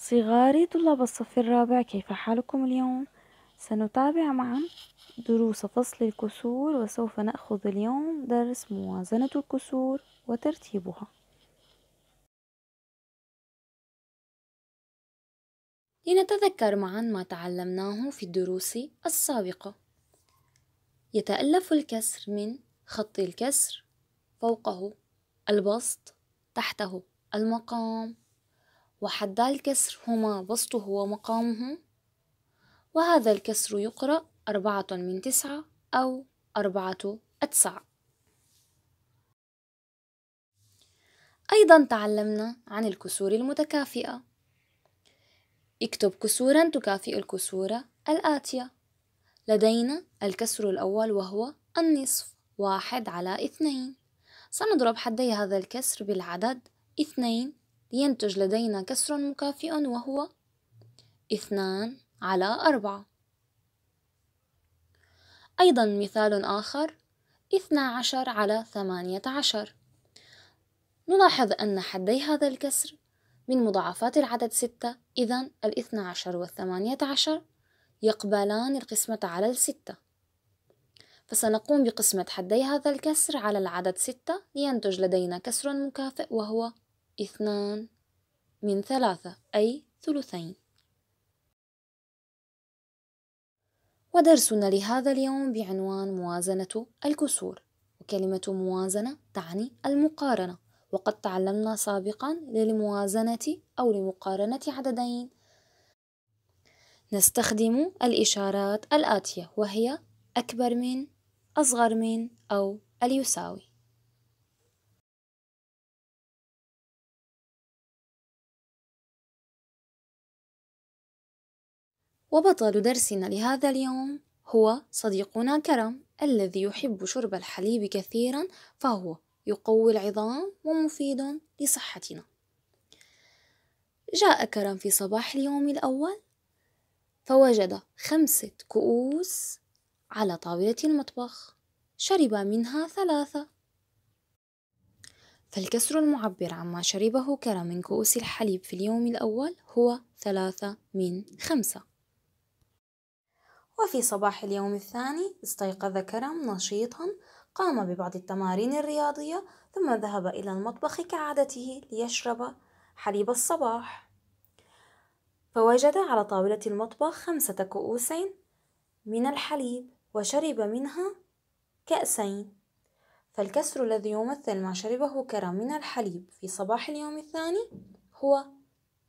صغاري طلاب الصف الرابع كيف حالكم اليوم؟ سنتابع معا دروس فصل الكسور وسوف نأخذ اليوم درس موازنة الكسور وترتيبها لنتذكر معا ما تعلمناه في الدروس السابقة يتألف الكسر من خط الكسر فوقه البسط تحته المقام وحد الكسر هما بسطه ومقامه وهذا الكسر يقرأ أربعة من تسعة أو أربعة أتسع أيضا تعلمنا عن الكسور المتكافئة اكتب كسورا تكافئ الكسور الآتية لدينا الكسر الأول وهو النصف واحد على اثنين سنضرب حدي هذا الكسر بالعدد اثنين لينتج لدينا كسر مكافئ وهو اثنان على أربعة أيضا مثال آخر اثنا عشر على ثمانية عشر نلاحظ أن حدي هذا الكسر من مضاعفات العدد ستة إذا ال عشر والثمانية عشر يقبلان القسمة على الستة فسنقوم بقسمة حدي هذا الكسر على العدد ستة لينتج لدينا كسر مكافئ وهو اثنان من ثلاثة أي ثلثين ودرسنا لهذا اليوم بعنوان موازنة الكسور وكلمة موازنة تعني المقارنة وقد تعلمنا سابقا للموازنة أو لمقارنة عددين نستخدم الإشارات الآتية وهي أكبر من أصغر من أو اليساوي وبطل درسنا لهذا اليوم هو صديقنا كرم الذي يحب شرب الحليب كثيرا فهو يقوي العظام ومفيد لصحتنا جاء كرم في صباح اليوم الأول فوجد خمسة كؤوس على طاولة المطبخ شرب منها ثلاثة فالكسر المعبر عما شربه كرم من كؤوس الحليب في اليوم الأول هو ثلاثة من خمسة وفي صباح اليوم الثاني استيقظ كرم نشيطا قام ببعض التمارين الرياضية ثم ذهب إلى المطبخ كعادته ليشرب حليب الصباح فوجد على طاولة المطبخ خمسة كؤوس من الحليب وشرب منها كأسين فالكسر الذي يمثل ما شربه كرم من الحليب في صباح اليوم الثاني هو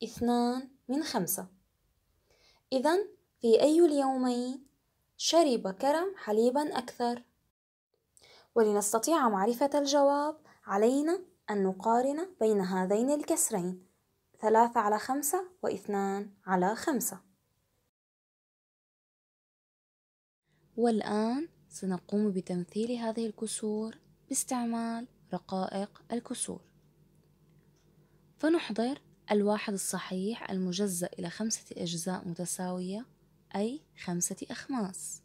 اثنان من خمسة إذا في أي اليومين شرب كرم حليبا أكثر؟ ولنستطيع معرفة الجواب علينا أن نقارن بين هذين الكسرين ثلاثة على خمسة واثنان على خمسة والآن سنقوم بتمثيل هذه الكسور باستعمال رقائق الكسور فنحضر الواحد الصحيح المجزأ إلى خمسة أجزاء متساوية أي خمسة أخماس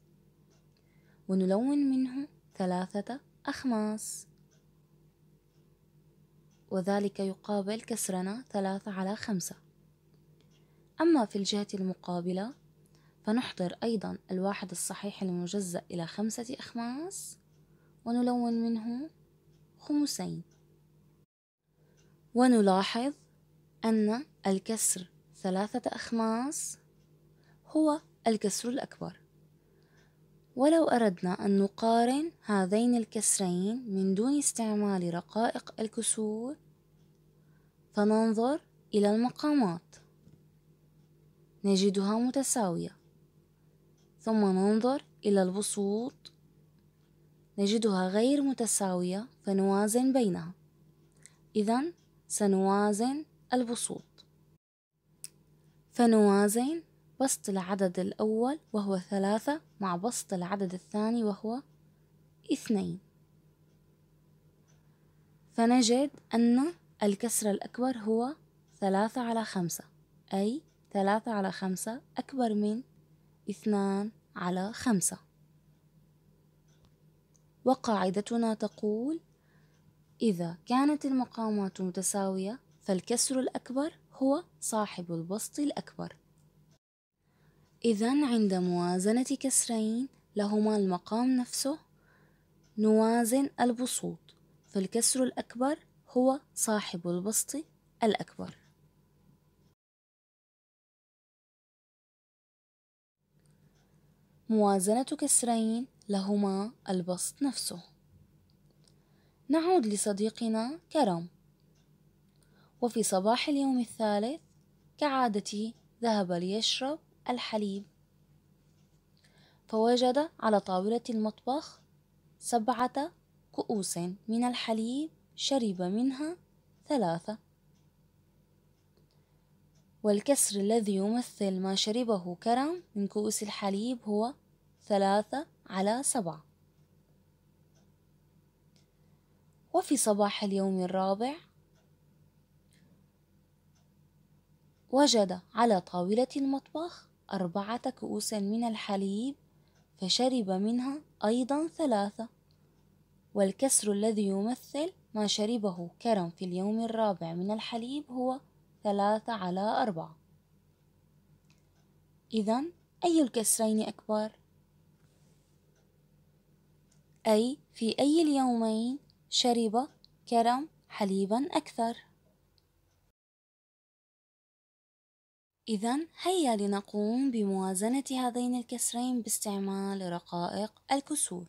ونلون منه ثلاثة أخماس وذلك يقابل كسرنا ثلاثة على خمسة أما في الجهة المقابلة فنحضر أيضا الواحد الصحيح المجزأ إلى خمسة أخماس ونلون منه خمسين ونلاحظ أن الكسر ثلاثة أخماس هو الكسر الأكبر ولو أردنا أن نقارن هذين الكسرين من دون استعمال رقائق الكسور فننظر إلى المقامات نجدها متساوية ثم ننظر إلى البسوط نجدها غير متساوية فنوازن بينها إذا سنوازن البسوط فنوازن بسط العدد الأول وهو ثلاثة مع بسط العدد الثاني وهو اثنين فنجد أن الكسر الأكبر هو ثلاثة على خمسة أي ثلاثة على خمسة أكبر من اثنان على خمسة وقاعدتنا تقول إذا كانت المقامات متساوية فالكسر الأكبر هو صاحب البسط الأكبر إذا عند موازنة كسرين لهما المقام نفسه نوازن البسوط فالكسر الأكبر هو صاحب البسط الأكبر موازنة كسرين لهما البسط نفسه نعود لصديقنا كرم وفي صباح اليوم الثالث كعادته ذهب ليشرب الحليب فوجد على طاولة المطبخ سبعة كؤوس من الحليب شرب منها ثلاثة والكسر الذي يمثل ما شربه كرم من كؤوس الحليب هو ثلاثة على سبعة وفي صباح اليوم الرابع وجد على طاولة المطبخ أربعة كؤوس من الحليب فشرب منها أيضا ثلاثة والكسر الذي يمثل ما شربه كرم في اليوم الرابع من الحليب هو ثلاثة على أربعة إذا أي الكسرين أكبر؟ أي في أي اليومين شرب كرم حليبا أكثر؟ إذا هيا لنقوم بموازنة هذين الكسرين باستعمال رقائق الكسور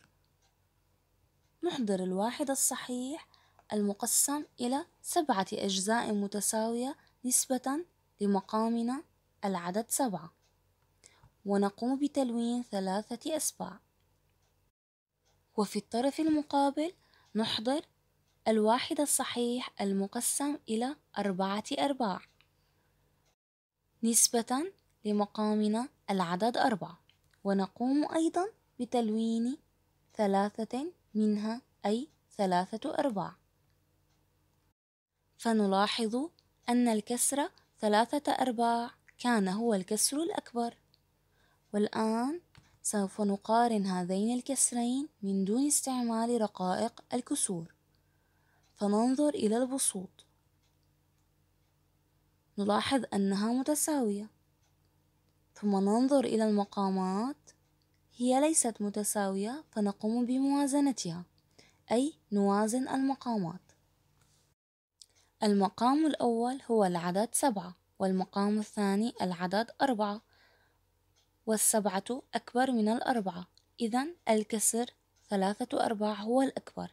نحضر الواحد الصحيح المقسم إلى سبعة أجزاء متساوية نسبة لمقامنا العدد سبعة ونقوم بتلوين ثلاثة أسباع وفي الطرف المقابل نحضر الواحد الصحيح المقسم إلى أربعة أرباع نسبة لمقامنا العدد أربعة ونقوم أيضا بتلوين ثلاثة منها أي ثلاثة أرباع فنلاحظ أن الكسر ثلاثة أرباع كان هو الكسر الأكبر والآن سوف نقارن هذين الكسرين من دون استعمال رقائق الكسور فننظر إلى البسوط نلاحظ أنها متساوية ثم ننظر إلى المقامات هي ليست متساوية فنقوم بموازنتها أي نوازن المقامات المقام الأول هو العدد سبعة والمقام الثاني العدد أربعة والسبعة أكبر من الأربعة إذا الكسر ثلاثة أرباع هو الأكبر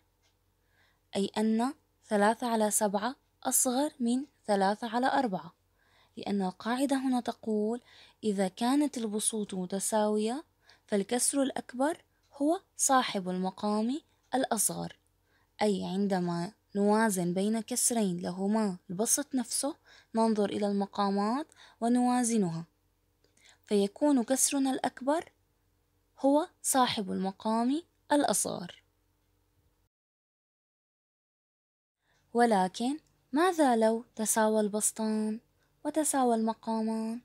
أي أن ثلاثة على سبعة أصغر من ثلاثة على أربعة لأن القاعدة هنا تقول إذا كانت البسوط متساوية فالكسر الأكبر هو صاحب المقام الأصغر أي عندما نوازن بين كسرين لهما البسط نفسه ننظر إلى المقامات ونوازنها فيكون كسرنا الأكبر هو صاحب المقام الأصغر ولكن ماذا لو تساوى البسطان وتساوى المقامان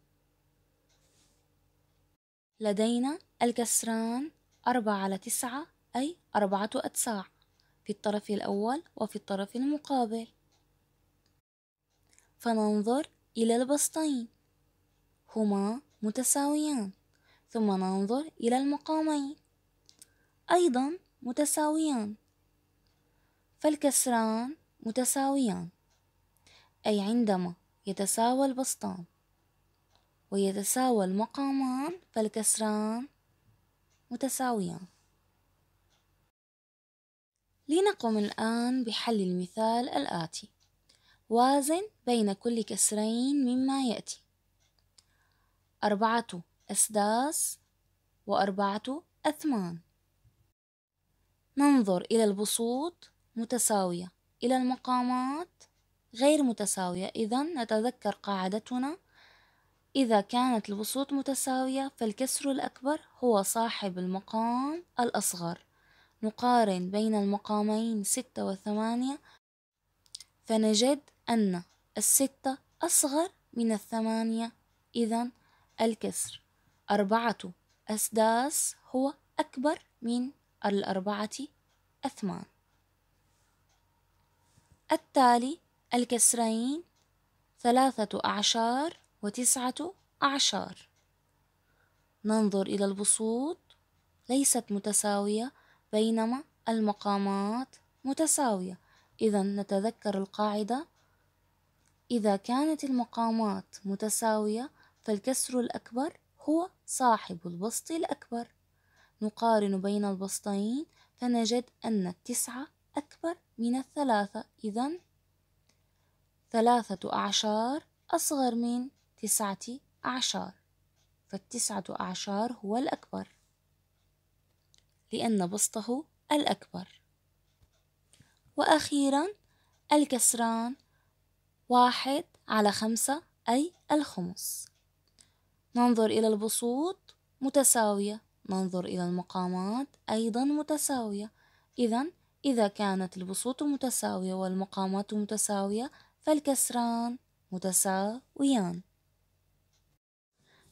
لدينا الكسران أربعة على تسعة أي أربعة أتساع في الطرف الأول وفي الطرف المقابل فننظر إلى البسطين هما متساويان ثم ننظر إلى المقامين أيضا متساويان فالكسران متساويان أي عندما يتساوى البسطان ويتساوى المقامان فالكسران متساويان لنقم الآن بحل المثال الآتي وازن بين كل كسرين مما يأتي أربعة أسداس وأربعة أثمان ننظر إلى البسوط متساوية إلى المقامات غير متساوية إذا نتذكر قاعدتنا إذا كانت البسوط متساوية فالكسر الأكبر هو صاحب المقام الأصغر نقارن بين المقامين ستة وثمانية فنجد أن الستة أصغر من الثمانية إذا الكسر أربعة أسداس هو أكبر من الأربعة أثمان التالي الكسرين ثلاثة أعشار وتسعة أعشار ننظر إلى البسوط ليست متساوية بينما المقامات متساوية إذا نتذكر القاعدة إذا كانت المقامات متساوية فالكسر الأكبر هو صاحب البسط الأكبر نقارن بين البسطين فنجد أن التسعة أكبر من الثلاثة إذا ثلاثة أعشار أصغر من تسعة أعشار فالتسعة أعشار هو الأكبر لأن بسطه الأكبر وأخيرا الكسران واحد على خمسة أي الخمس ننظر إلى البسوط متساوية ننظر إلى المقامات أيضا متساوية إذا إذا كانت البسوط متساوية والمقامات متساوية فالكسران متساويان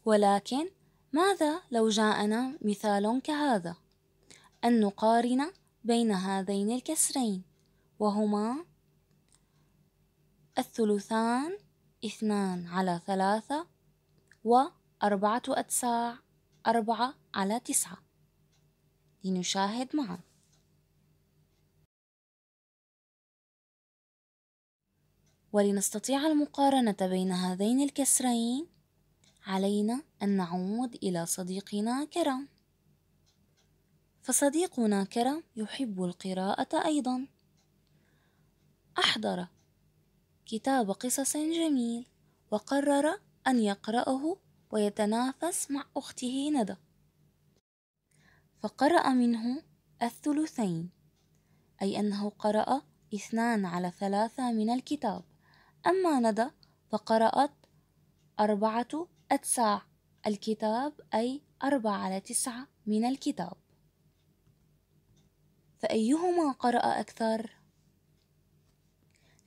ولكن ماذا لو جاءنا مثال كهذا أن نقارن بين هذين الكسرين وهما الثلثان اثنان على ثلاثة وأربعة أتساع أربعة على تسعة لنشاهد معا ولنستطيع المقارنة بين هذين الكسرين علينا أن نعود إلى صديقنا كرم فصديقنا كرم يحب القراءة أيضا أحضر كتاب قصص جميل وقرر أن يقرأه ويتنافس مع أخته ندى فقرأ منه الثلثين أي أنه قرأ اثنان على ثلاثة من الكتاب أما ندى فقرأت أربعة أتساع الكتاب أي أربعة على تسعة من الكتاب فأيهما قرأ أكثر؟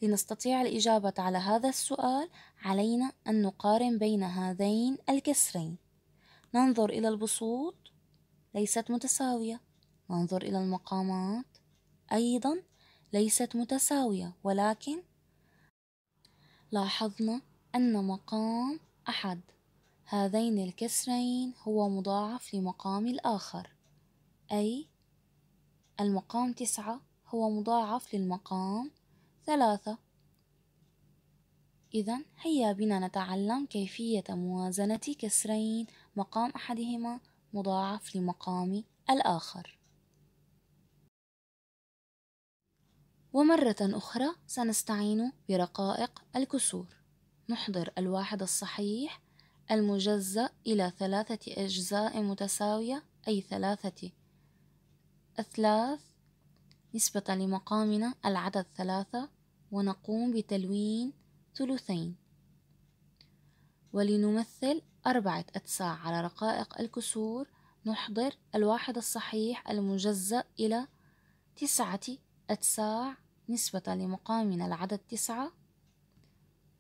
لنستطيع الإجابة على هذا السؤال علينا أن نقارن بين هذين الكسرين ننظر إلى البسوط ليست متساوية ننظر إلى المقامات أيضا ليست متساوية ولكن لاحظنا أن مقام أحد هذين الكسرين هو مضاعف لمقام الآخر أي المقام تسعة هو مضاعف للمقام ثلاثة إذا هيا بنا نتعلم كيفية موازنة كسرين مقام أحدهما مضاعف لمقام الآخر ومرة أخرى سنستعين برقائق الكسور نحضر الواحد الصحيح المجزأ إلى ثلاثة أجزاء متساوية أي ثلاثة أثلاث نسبة لمقامنا العدد ثلاثة ونقوم بتلوين ثلثين ولنمثل أربعة أتساع على رقائق الكسور نحضر الواحد الصحيح المجزأ إلى تسعة أتساع نسبة لمقامنا العدد تسعة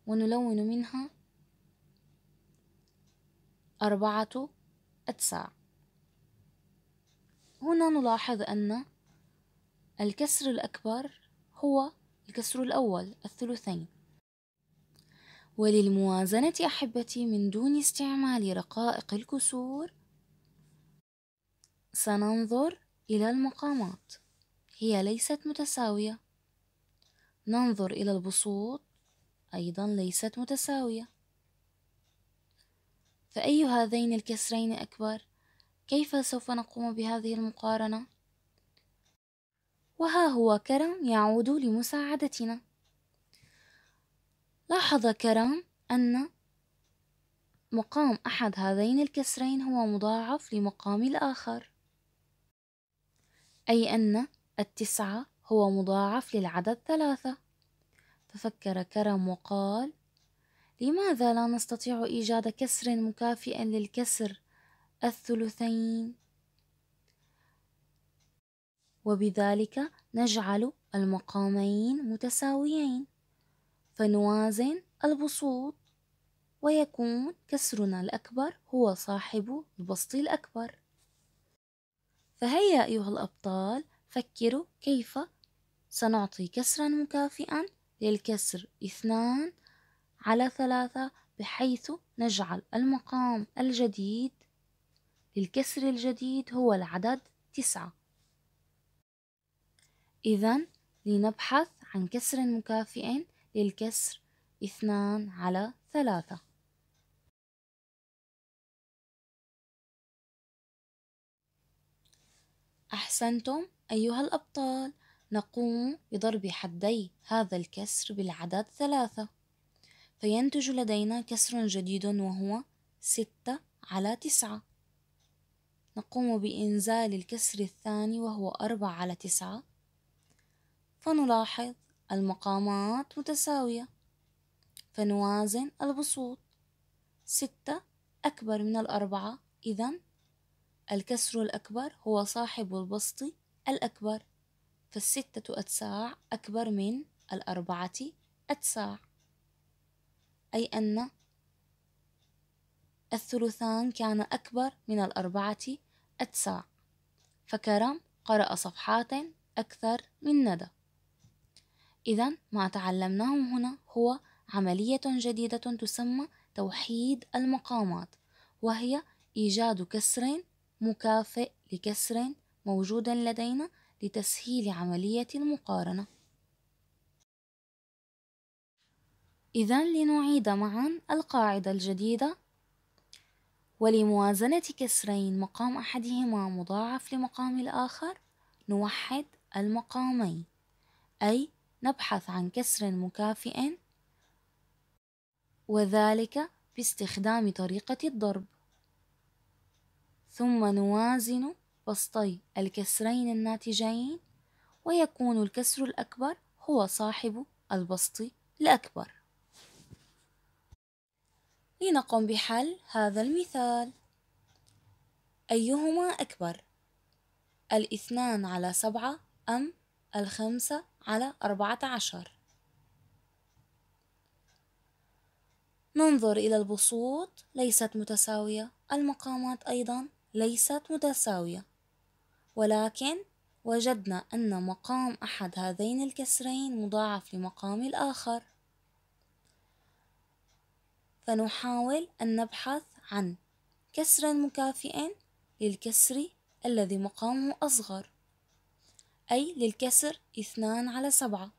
ونلون منها أربعة أتساع هنا نلاحظ أن الكسر الأكبر هو الكسر الأول الثلثين وللموازنة أحبتي من دون استعمال رقائق الكسور سننظر إلى المقامات هي ليست متساوية ننظر إلى البسوط أيضا ليست متساوية فأي هذين الكسرين أكبر؟ كيف سوف نقوم بهذه المقارنة؟ وها هو كرم يعود لمساعدتنا لاحظ كرم أن مقام أحد هذين الكسرين هو مضاعف لمقام الآخر أي أن التسعة هو مضاعف للعدد ثلاثة ففكر كرم وقال لماذا لا نستطيع إيجاد كسر مكافئ للكسر الثلثين وبذلك نجعل المقامين متساويين فنوازن البسوط ويكون كسرنا الأكبر هو صاحب البسط الأكبر فهيا أيها الأبطال فكروا كيف سنعطي كسرا مكافئا للكسر اثنان على ثلاثة بحيث نجعل المقام الجديد للكسر الجديد هو العدد تسعة إذا لنبحث عن كسر مكافئ للكسر اثنان على ثلاثة أحسنتم أيها الأبطال نقوم بضرب حدي هذا الكسر بالعدد ثلاثة فينتج لدينا كسر جديد وهو ستة على تسعة نقوم بإنزال الكسر الثاني وهو أربعة على تسعة فنلاحظ المقامات متساوية فنوازن البسوط ستة أكبر من الأربعة إذا الكسر الأكبر هو صاحب البسط الأكبر فالستة أتساع أكبر من الأربعة أتساع أي أن الثلثان كان أكبر من الأربعة أتساع فكرم قرأ صفحات أكثر من ندى إذا ما تعلمناه هنا هو عملية جديدة تسمى توحيد المقامات وهي إيجاد كسر مكافئ لكسر موجود لدينا لتسهيل عملية المقارنة إذا لنعيد معا القاعدة الجديدة ولموازنة كسرين مقام أحدهما مضاعف لمقام الآخر نوحد المقامين أي نبحث عن كسر مكافئ وذلك باستخدام طريقة الضرب ثم نوازن وسطي الكسرين الناتجين ويكون الكسر الأكبر هو صاحب البسط الأكبر لنقم بحل هذا المثال أيهما أكبر؟ الاثنان على سبعة أم الخمسة على أربعة عشر؟ ننظر إلى البسوط ليست متساوية المقامات أيضا ليست متساوية ولكن وجدنا أن مقام أحد هذين الكسرين مضاعف لمقام الآخر فنحاول أن نبحث عن كسر مكافئ للكسر الذي مقامه أصغر أي للكسر اثنان على سبعة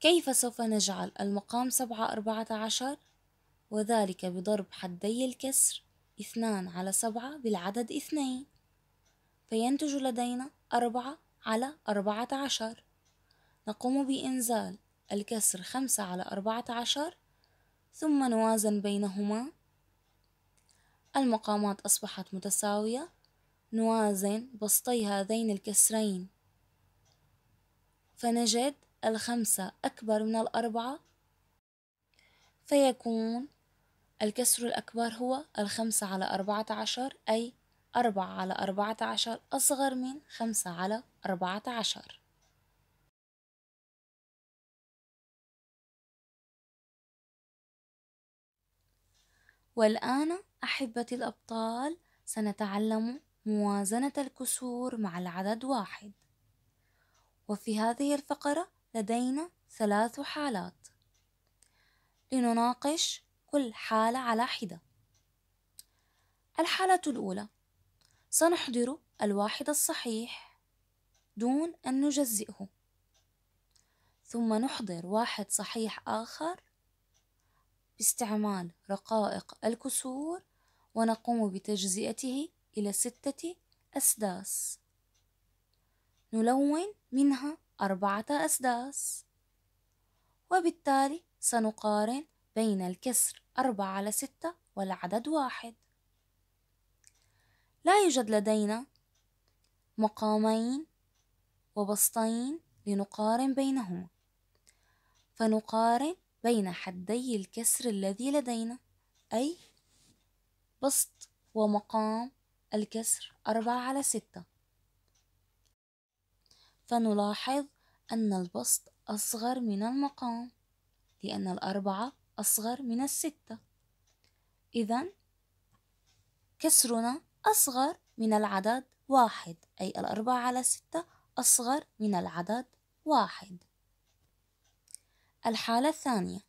كيف سوف نجعل المقام سبعة أربعة عشر وذلك بضرب حدي الكسر اثنان على سبعة بالعدد اثنين فينتج لدينا أربعة على أربعة عشر نقوم بإنزال الكسر خمسة على أربعة عشر ثم نوازن بينهما المقامات أصبحت متساوية نوازن بسطي هذين الكسرين فنجد الخمسة أكبر من الأربعة فيكون الكسر الأكبر هو الخمسة على أربعة عشر أي أربعة على أربعة عشر أصغر من خمسة على أربعة عشر والآن أحبتي الأبطال سنتعلم موازنة الكسور مع العدد واحد وفي هذه الفقرة لدينا ثلاث حالات لنناقش كل حالة على حدة الحالة الأولى سنحضر الواحد الصحيح دون أن نجزئه ثم نحضر واحد صحيح آخر باستعمال رقائق الكسور ونقوم بتجزئته إلى ستة أسداس نلون منها أربعة أسداس وبالتالي سنقارن بين الكسر أربعة على ستة والعدد واحد لا يوجد لدينا مقامين وبسطين لنقارن بينهما فنقارن بين حدي الكسر الذي لدينا أي بسط ومقام الكسر أربعة على ستة فنلاحظ أن البسط أصغر من المقام لأن الأربعة أصغر من الستة إذا كسرنا أصغر من العدد واحد أي الأربعة على ستة أصغر من العدد واحد الحالة الثانية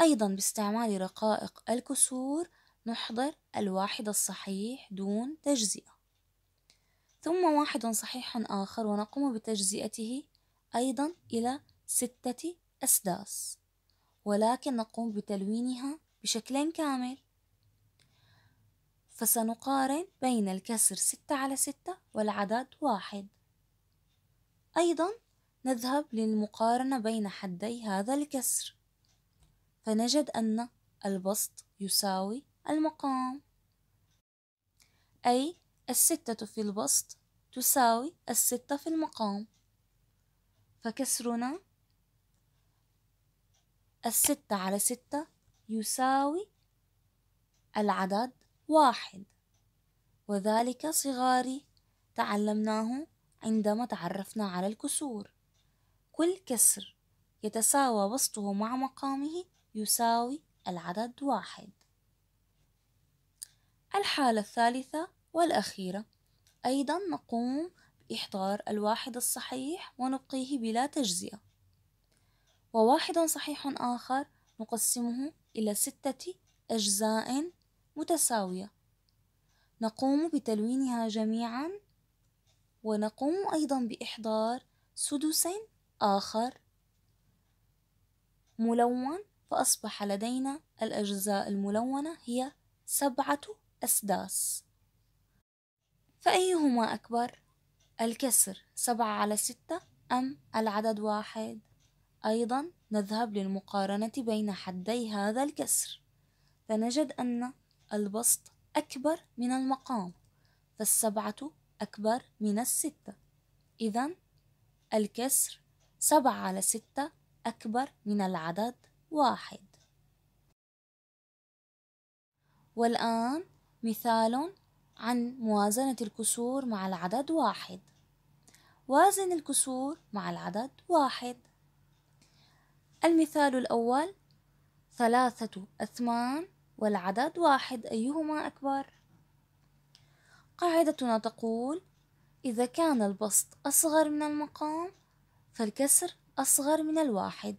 أيضا باستعمال رقائق الكسور نحضر الواحد الصحيح دون تجزئة ثم واحد صحيح آخر ونقوم بتجزئته أيضا إلى ستة أسداس ولكن نقوم بتلوينها بشكل كامل فسنقارن بين الكسر ستة على ستة والعدد واحد أيضا نذهب للمقارنة بين حدي هذا الكسر فنجد أن البسط يساوي المقام أي الستة في البسط تساوي الستة في المقام فكسرنا الستة على ستة يساوي العدد واحد وذلك صغاري تعلمناه عندما تعرفنا على الكسور كل كسر يتساوى وسطه مع مقامه يساوي العدد واحد الحالة الثالثة والأخيرة أيضا نقوم بإحضار الواحد الصحيح ونبقيه بلا تجزئة وواحد صحيح آخر نقسمه إلى ستة أجزاء متساوية نقوم بتلوينها جميعا ونقوم أيضا بإحضار سدس آخر ملون فأصبح لدينا الأجزاء الملونة هي سبعة أسداس فأيهما أكبر؟ الكسر سبعة على ستة أم العدد واحد؟ أيضا نذهب للمقارنة بين حدي هذا الكسر فنجد أن البسط أكبر من المقام فالسبعة أكبر من الستة إذا الكسر سبعة على ستة أكبر من العدد واحد والآن مثال عن موازنة الكسور مع العدد واحد وازن الكسور مع العدد واحد المثال الأول ثلاثة أثمان والعدد واحد أيهما أكبر؟ قاعدتنا تقول إذا كان البسط أصغر من المقام فالكسر أصغر من الواحد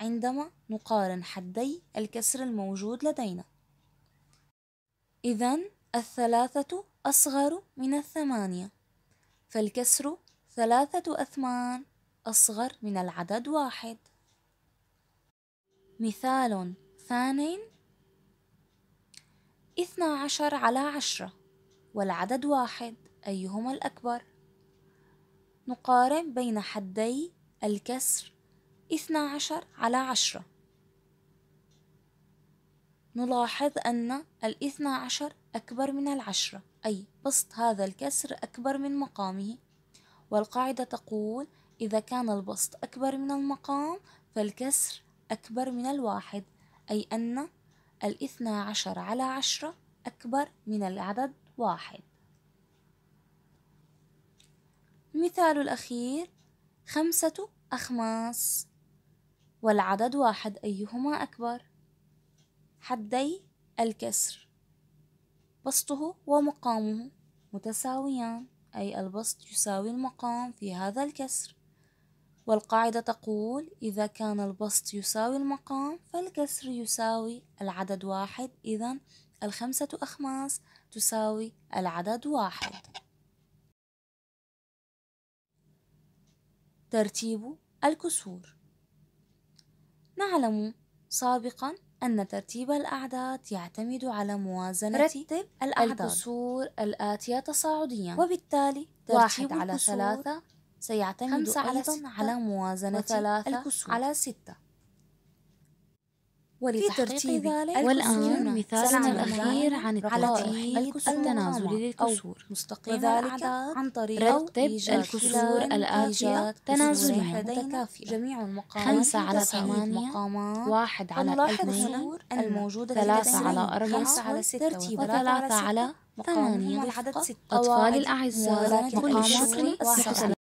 عندما نقارن حدي الكسر الموجود لدينا إذا الثلاثة أصغر من الثمانية فالكسر ثلاثة أثمان أصغر من العدد واحد مثال ثانٍ اثنا عشر على عشرة والعدد واحد أيهما الأكبر؟ نقارن بين حدي الكسر اثنا عشر على عشرة نلاحظ أن الاثنا عشر أكبر من العشرة أي بسط هذا الكسر أكبر من مقامه والقاعدة تقول إذا كان البسط أكبر من المقام فالكسر أكبر من الواحد أي أن الاثنى عشر على عشرة أكبر من العدد واحد المثال الأخير خمسة أخماس والعدد واحد أيهما أكبر حدي الكسر بسطه ومقامه متساويان أي البسط يساوي المقام في هذا الكسر والقاعدة تقول إذا كان البسط يساوي المقام فالكسر يساوي العدد واحد إذا الخمسة أخماس تساوي العدد واحد ترتيب الكسور نعلم سابقا أن ترتيب الأعداد يعتمد على موازنة رتب الأعداد الكسور الآتية تصاعديا وبالتالي ترتيب واحد على ثلاثة سيعتمد خمسة على أيضا ستة على موازنة وثلاثة الكسور على ستة ترتيب ذلك والآن مثالنا الأخير عن الترتيب التنازلي للكسور وذلك عن طريق رتب الكسور الآتية تنازلين متكافئة جميع المقامات خمسة على ثمانية واحد على اثنين الموجودة ثلاثة على أربعة على ستة وثلاثة على ثمانية ستة أطفال الأعزاء كل الشكر